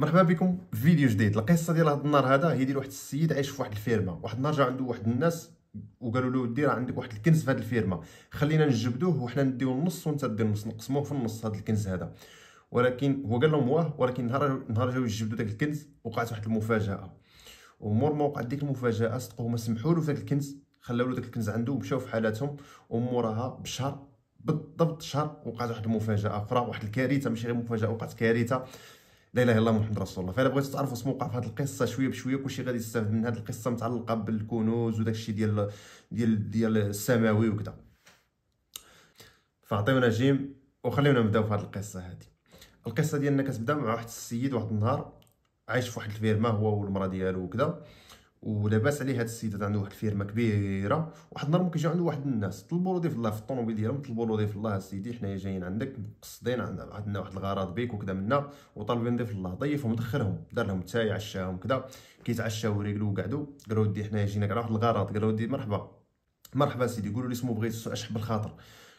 مرحبا بكم في فيديو جديد القصه ديال هذا النهار هذا هي ديال واحد السيد عايش في واحد الفيرما واحد النهار جا عنده واحد الناس وقالوا له دير عندك واحد الكنز في هذه الفيرما خلينا نجبدوه وحنا نديو النص وانت دير النص نقسموه في النص هذا الكنز هذا ولكن هو قال لهم واه ولكن نهار نهار جاو يجبدوا داك الكنز وقعت واحد المفاجاه ومور ما وقعت ديك المفاجاه صدقوا هما سمحوا له في داك الكنز خلاو له داك الكنز عنده ومشاو في حالاتهم وموراها بشهر بالضبط شهر وقعت واحد المفاجاه اخرى واحد الكارثه ماشي غير مفاجاه وقعت كارثه لا اله الا الله محمد رسول الله فانا بغيت تعرفوا اسم وقع في هذه القصه شويه بشويه كلشي غادي يستافد من هذه القصه متعلقه بالكنوز وداك الشيء ديال ديال ديال السماوي وكذا فعطيونا جيم وخليونا نبداو في هذه القصه هذه القصه ديالنا كتبدا مع واحد السيد واحد النهار عايش في واحد الفيرما هو والمراه ديالو وكذا ولاباس عليه هاد السيد عنده واحد الفيرمه كبيره واحد النهار ممكن عندو عنده واحد الناس طلبوا له ضيف الله في الطوموبيل ديالهم طلبوا له ضيف الله سيدي حنايا جايين عندك مقصدين عندنا واحد الغرض بيك وكذا منا وطالبين ضيف الله ضيفهم طيب، دخلهم دار لهم تاي عشاهم كذا كيتعشاو ورجلو وقعدوا قالوا ودي حنايا جينا على واحد الغرض قالوا ودي مرحبا مرحبا سيدي قولوا لي اسمو بغيت اشحب الخاطر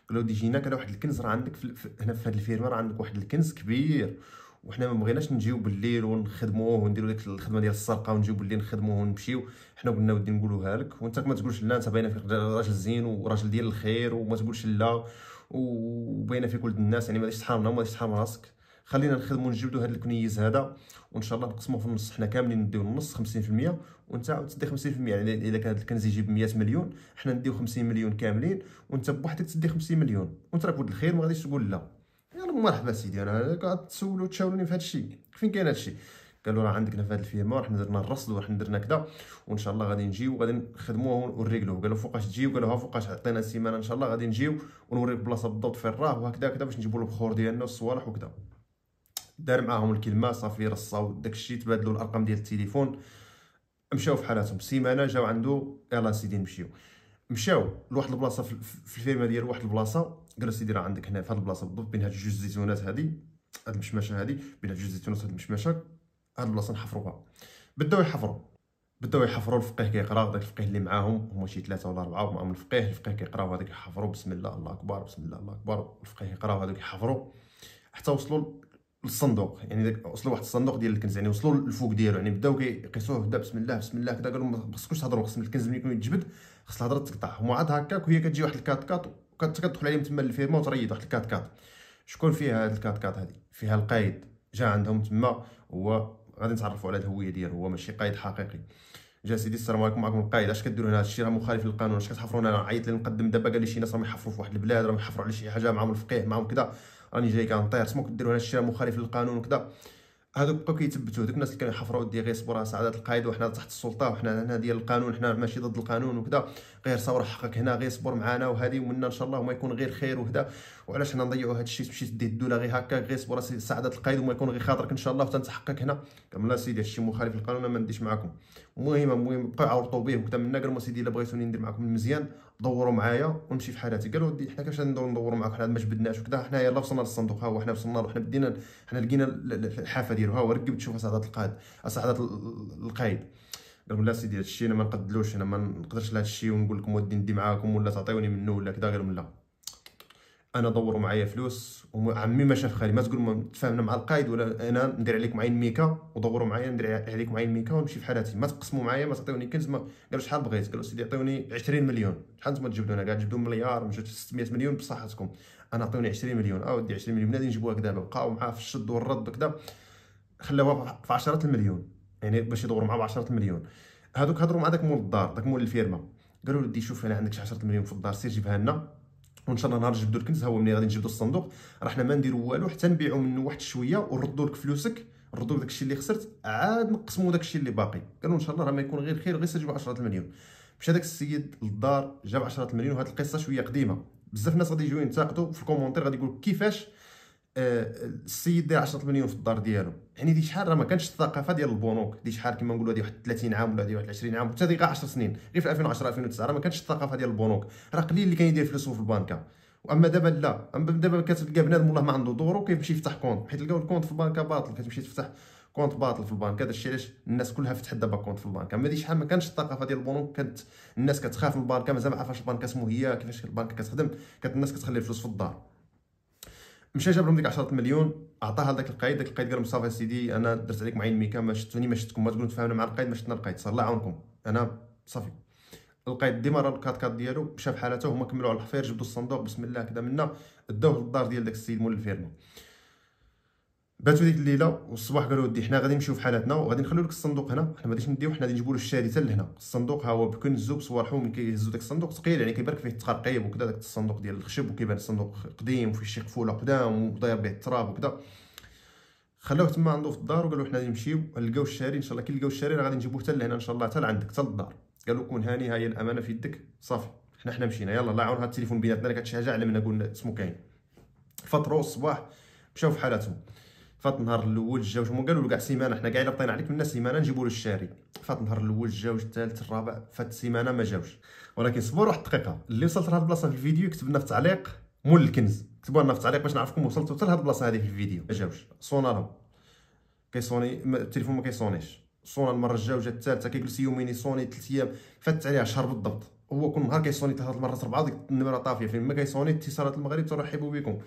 قالوا ودي جينا على واحد الكنز راه عندك في هنا في هاد الفيرمه راه عندك واحد الكنز كبير وحنا ما بغيناش نجيو بالليل ونخدموه ونديرو ديك الخدمه ديال السرقه ونجيو بالليل نخدموه ونمشيو حنا قلنا ودي نقولوها لك وانت ما تقولش لا انت باينه فيك راجل زين وراجل ديال الخير وما تقولش لا وباينه فيك ولد الناس يعني ما غاديش تحارمنا وما غاديش تحارم راسك خلينا نخدموا نجبدوا هذا الكنيز هذا وان شاء الله نقسموه في النص حنا كاملين نديو النص 50% وانت عاود تدي 50% يعني اذا كان هذا الكنز يجيب 100 مليون حنا نديو 50 مليون كاملين وانت بوحدك تدي 50 مليون وانت راك ولد الخير ما غاديش تقول لا يلا مرحبا سيدي انا قاعد تسولو تشاولوني في هادشي فين كاين هادشي قالوا راه عندك في هاد الفيرما راح درنا الرصد وراح درنا كذا وان شاء الله غادي نجيو وغادي نخدموه ونريقلوه قالوا فوقاش تجيو قالوا ها فوقاش عطينا سيمانه ان شاء الله غادي نجيو ونوريك البلاصه بالضبط فين راه وهكذا كذا باش نجيبوا البخور ديالنا والصوالح وكذا دار معاهم الكلمه صافي رصاو داكشي تبادلوا الارقام ديال التليفون مشاو في حالاتهم سيمانه جاو عنده يلا سيدي نمشيو مشاو لواحد البلاصه في الفيرما ديال واحد البلاصه قال سيدي راه عندك هنا في هاد البلاصه بالضبط بين هاد جوج زيتونات هادي هاد المشمشه هادي بين هاد جوج زيتونات هاد المشمشه هاد البلاصه نحفروها بداو يحفروا بداو يحفروا الفقيه كيقراو داك الفقيه اللي معاهم هما شي ثلاثه ولا اربعه ومعاهم الفقيه الفقيه كيقراو هذاك يحفروا بسم الله الله اكبر بسم الله الله اكبر الفقيه كيقراو هذاك يحفروا حتى وصلوا للصندوق يعني داك وصلوا واحد الصندوق ديال الكنز يعني وصلوا للفوق ديالو يعني بداو كيقيسوه بدا بسم الله بسم الله كدا قالوا ما خصكوش تهضروا خص الكنز ملي يكون يتجبد خص الهضره تقطع هما عاد هكاك وهي كتجي واحد الكات كات كتدخل عليهم تما الفيرما وتريد واحد الكات كات شكون فيها هاد الكات كات هادي فيها القايد جا عندهم تما هو غادي نتعرفوا على الهويه ديالو هو ماشي قايد حقيقي جا سيدي السلام عليكم معكم القايد اش كديروا هنا هادشي راه مخالف للقانون اش كتحفروا انا عيط نقدم دابا قال لي شي ناس راهم يحفروا في واحد البلاد راهم يحفروا على شي حاجه معاهم الفقيه معاهم كذا راني جاي كنطير سمو كديروا هنا هادشي راه مخالف للقانون وكذا هذوك بقاو كيتبتوا دوك الناس اللي كانوا يحفروا ودي غير صبر سعاده القائد وحنا تحت السلطه وحنا هنا ديال القانون حنا ماشي ضد القانون وكذا غير صور حقك هنا غير صبر معنا وهذه ومنا ان شاء الله وما يكون غير خير وكذا وعلاش حنا نضيعوا هذا الشيء تمشي تدي الدوله غير هكا غير صبر سعاده القائد وما يكون غير خاطرك ان شاء الله وتنتحقق هنا لا سيدي هادشي مخالف للقانون ما نديش معكم المهم المهم بقاو عورطوا به وكذا منا قال سيدي الا بغيتوني ندير معكم المزيان دوروا معايا ونمشي في حالاتي قالوا ودي حنا كيفاش ندور ندوروا معاك حنا ما جبدناش وكذا حنا يلا وصلنا للصندوق ها هو حنا وصلنا حنا بدينا حنا لقينا الحافه ديالو ها هو ركب تشوف صعدات القائد صعدات القايد قالوا لا سيدي هادشي انا ما نقدلوش انا ما نقدرش لهادشي ونقول لكم ودي ندي معاكم ولا تعطيوني منه ولا كذا قالوا لا انا دور معايا فلوس وعمي ما شاف خالي ما تقول تفاهمنا مع القايد ولا انا ندير عليك معايا ميكا ودوروا معايا ندير عليك معايا ميكا ونمشي في حالاتي ما تقسموا معايا ما تعطيوني كنز ما قالوا شحال بغيت قالوا سيدي عطيوني 20 مليون شحال نتوما تجبدوا لنا كاع تجيبوا مليار مش 600 مليون بصحتكم انا عطيوني 20 مليون او آه ودي 20 مليون بنادم نجيبوها كدا بقاو معاه في الشد والرد كدا خلاوها في 10 المليون يعني باش يدوروا معاه ب 10 المليون هذوك هضروا مع داك مول الدار داك مول الفيرما قالوا له دي شوف انا عندك شي 10 مليون في الدار سير جيبها لنا وان شاء الله نهار نجبدو الكنز هو ملي غادي نجبدو الصندوق راه حنا ما نديرو والو حتى نبيعو منو واحد شويه ونردو لك فلوسك نردو لك داكشي اللي خسرت عاد نقسمو داكشي اللي باقي قالوا ان شاء الله راه ما يكون غير خير غير سجلوا 10 مليون مشى داك السيد للدار جاب 10 مليون وهاد القصه شويه قديمه بزاف الناس غادي يجيو ينتقدوا في الكومونتير غادي يقولوا كيفاش السيد داير 10 مليون في الدار ديالو يعني دي شحال راه ما كانتش الثقافه ديال البنوك دي شحال كما نقولوا هذه واحد 30 عام ولا هذه واحد 20 عام حتى غير 10 سنين غير في 2010 2009 راه ما كانتش الثقافه ديال البنوك راه قليل اللي كان يدير فلوسه في البنكه واما دابا لا اما دابا كتلقى بنادم والله ما عنده دورو كيمشي يفتح كونت حيت لقاو الكونت في البنكه باطل كتمشي تفتح كونت باطل في البنك هذا الشيء علاش الناس كلها فتحت دابا كونت في البنك اما شحال ما كانش الثقافه ديال البنوك كانت الناس كتخاف من البنكه مازال ما عرفاش البنكه اسمو هي كيفاش البنكه كتخدم كانت الناس كتخلي الفلوس في الدار مشى جاب لهم ديك 10 مليون عطاها لذاك القايد ذاك القايد قال مصطفى سيدي انا درت عليك معين ميكا ما شفتوني ما شفتكم ما تقولوا تفاهمنا مع القايد ما شفنا القايد صار الله يعاونكم انا صافي القايد ديما راه الكات كات ديالو مشى بحالته هما كملوا على الحفير جبدوا الصندوق بسم الله كذا منا داوه للدار ديال داك السيد مول الفيرما باتوا ديك الليله والصباح قالوا ودي حنا غادي نمشيو في حالاتنا وغادي نخليو لك الصندوق هنا حنا ما غاديش نديو حنا غادي نجيبو له الشاري حتى لهنا الصندوق ها هو بكنزو بصوالحو من كيهزو داك الصندوق ثقيل يعني كيبارك فيه التقرقيب وكذا داك الصندوق ديال الخشب وكيبان الصندوق قديم وفيه شي قفوله قدام وداير به التراب وكذا خلاوه تما عنده في الدار وقالوا حنا غادي نمشيو نلقاو الشاري ان شاء الله كي نلقاو الشاري راه غادي نجيبوه حتى لهنا ان شاء الله حتى لعندك حتى للدار قالوا كون هاني ها هي الامانه في يدك صافي حنا حنا مشينا يلا الله يعاون هاد التليفون بيناتنا انا كانت شي حاجه علمنا قلنا اسمو كاين فطروا الصباح مشاو في حالاتهم فات النهار الاول جاو هما قالوا له كاع سيمانه حنا كاع الا بطينا عليك منا سيمانه نجيبوا له الشاري فات النهار الاول جاو الثالث الرابع فات سيمانه ما جاوش ولكن صبر واحد الدقيقه اللي وصلت لهاد البلاصه في الفيديو كتب لنا في التعليق مول الكنز كتبوا لنا في التعليق باش نعرفكم وصلتوا حتى لهاد البلاصه هذه في الفيديو ما جاوش صونا لهم كيصوني التليفون ما كيصونيش صونا المره الجايه وجات الثالثه كيجلس يومين يصوني ثلاث ايام فات عليها شهر بالضبط هو كل نهار كيصوني ثلاث مرات اربعه ديك النمره طافيه فين ما كيصوني اتصالات المغرب ترحبوا بكم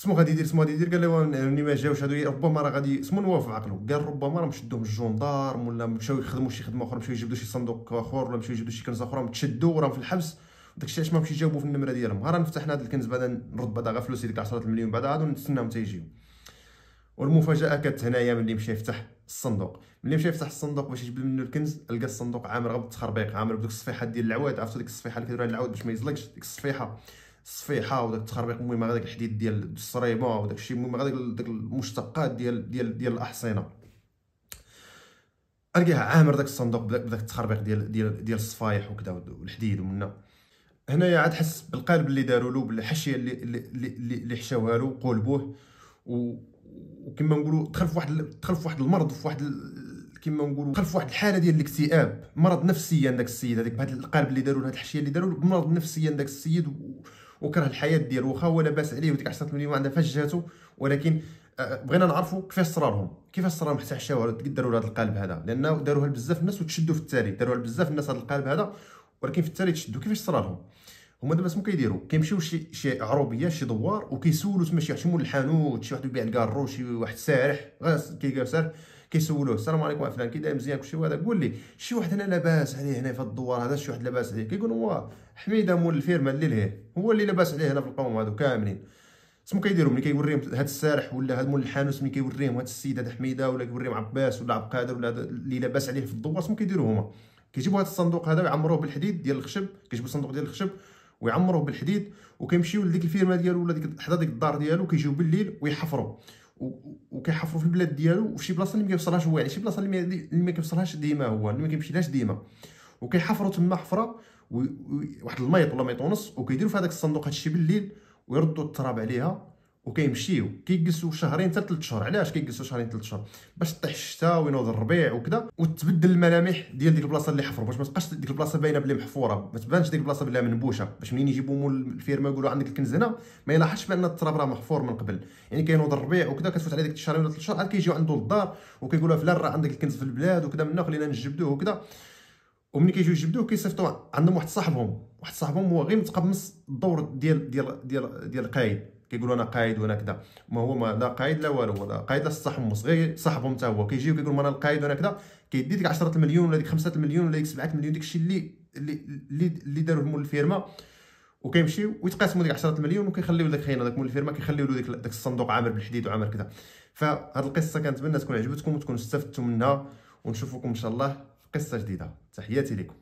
سمو غادي يدير سمو غادي يدير قال له ملي ما جاوش هادو ربما راه غادي سمو نواف عقلو قال ربما راه مشدوهم الجندارم ولا مشاو يخدموا شي خدمه اخرى مشاو يجبدوا شي صندوق اخر ولا مشاو يجبدوا شي كنز اخرى متشدوا وراهم في الحبس داكشي علاش ما مشي جاوبوا في النمره ديالهم غير نفتحنا هذا الكنز بعدا نرد بعدا غير فلوسي ديك 10 مليون بعدا عاد نتسناهم حتى يجيو والمفاجاه كانت هنايا ملي مشى يفتح الصندوق ملي مشى يفتح الصندوق باش يجبد منه الكنز لقى الصندوق عامر غير بالتخربيق عامر بدوك الصفيحات ديال العواد عرفتوا ديك الصفيحه اللي كيديروها العواد باش ما يزلقش ديك الصفيحه الصفيحه نعم. وداك التخربيق المهم هذاك الحديد ديال الصريبه وداك الشيء المهم هذاك داك المشتقات ديال ديال ديال الاحصنه لقاه عامر داك الصندوق بداك, بداك التخربيق ديال ديال ديال الصفايح وكذا والحديد ومنا هنايا عاد حس بالقلب اللي داروا له بالحشيه اللي اللي اللي حشاوها له وقلبوه وكما نقولوا دخل في واحد دخل في واحد المرض في واحد كما نقولوا دخل في واحد الحاله ديال الاكتئاب مرض نفسيا داك السيد هذيك بهذا القلب اللي داروا له هذه الحشيه اللي داروا له مرض نفسيا داك السيد وكره الحياه ديالو واخا هو لاباس عليه وديك 10 مليون عندها فاش جاتو ولكن آه، بغينا نعرفوا كيفاش صرارهم كيفاش صرارهم حتى حشاو داروا لهذا القالب هذا لان داروها لبزاف الناس وتشدوا في التالي داروها لبزاف الناس هذا القالب هذا ولكن في التالي تشدوا كيفاش صرارهم هما دابا شنو كيديروا كيمشيو شي شي عروبيه شي دوار وكيسولوا تما شي مول الحانوت شي واحد يبيع الكارو شي واحد سارح غير كيقال سارح كيسولوه السلام عليكم فلان كي داير مزيان كلشي وهذا قول لي شي واحد هنا لاباس عليه هنا في الدوار هذا شي واحد لاباس عليه كيقول هو حميده مول الفيرما اللي لهيه هو اللي لاباس عليه هنا في القوم هادو كاملين شنو كيديروا ملي كيوريهم هاد السارح ولا هاد مول الحانوت ملي كيوريهم هاد السيد هاد حميده ولا كيوريهم عباس ولا عبد القادر ولا اللي لاباس عليه في الدوار شنو كيديروا هما كيجيبوا هاد الصندوق هذا ويعمروه بالحديد ديال الخشب كيجيبوا الصندوق ديال الخشب ويعمروه بالحديد وكيمشيو لديك الفيرما ديالو ولا ديك حدا ديك الدار ديالو كيجيو بالليل ويحفروا وكيحفروا في البلاد ديالو وفي شي بلاصه اللي ما كيوصلهاش هو يعني شي بلاصه اللي ما كيوصلهاش ديما هو اللي ما كيمشيلهاش ديما وكيحفروا تما حفره واحد الميط ولا ميط ونص وكيديروا في هذاك الصندوق هادشي بالليل ويردوا التراب عليها وكيمشيو كيجلسوا شهرين حتى 3 شهور علاش كيجلسوا شهرين 3 شهور باش طيح الشتاء وينوض الربيع وكذا وتبدل الملامح ديال ديك البلاصه اللي حفروا باش ما تبقاش ديك البلاصه باينه بلي محفوره ما تبانش ديك البلاصه بلي منبوشه باش منين يجيبوا مول الفيرما يقولوا عندك الكنز هنا ما يلاحظش بان التراب راه محفور من قبل يعني كينوض الربيع وكذا كتفوت على ديك الشهرين ولا 3 شهور عاد كيجيو عنده للدار وكيقولوا فلان راه عندك الكنز في البلاد وكذا منا خلينا نجبدوه وكذا وملي كيجيو يجبدوه كيصيفطوا عندهم واحد صاحبهم واحد صاحبهم هو غير متقمص الدور ديال ديال ديال ديال القايد كيقولوا انا قايد وانا كذا ما هو ما لا قايد لا والو ولا قايد لا صاحبهم صغير صاحبهم حتى هو كيجيو كيقول انا القايد وانا كذا كيدي ديك 10 مليون ولا ديك 5 مليون ولا ديك 7 مليون داكشي اللي اللي اللي داروه مول الفيرما وكيمشيو ويتقاسموا ديك 10 مليون وكيخليو داك خينا داك مول الفيرما كيخليو له داك الصندوق عامر بالحديد وعامر كذا فهاد القصه كنتمنى تكون عجبتكم وتكونوا استفدتوا منها ونشوفكم ان شاء الله في قصه جديده تحياتي لكم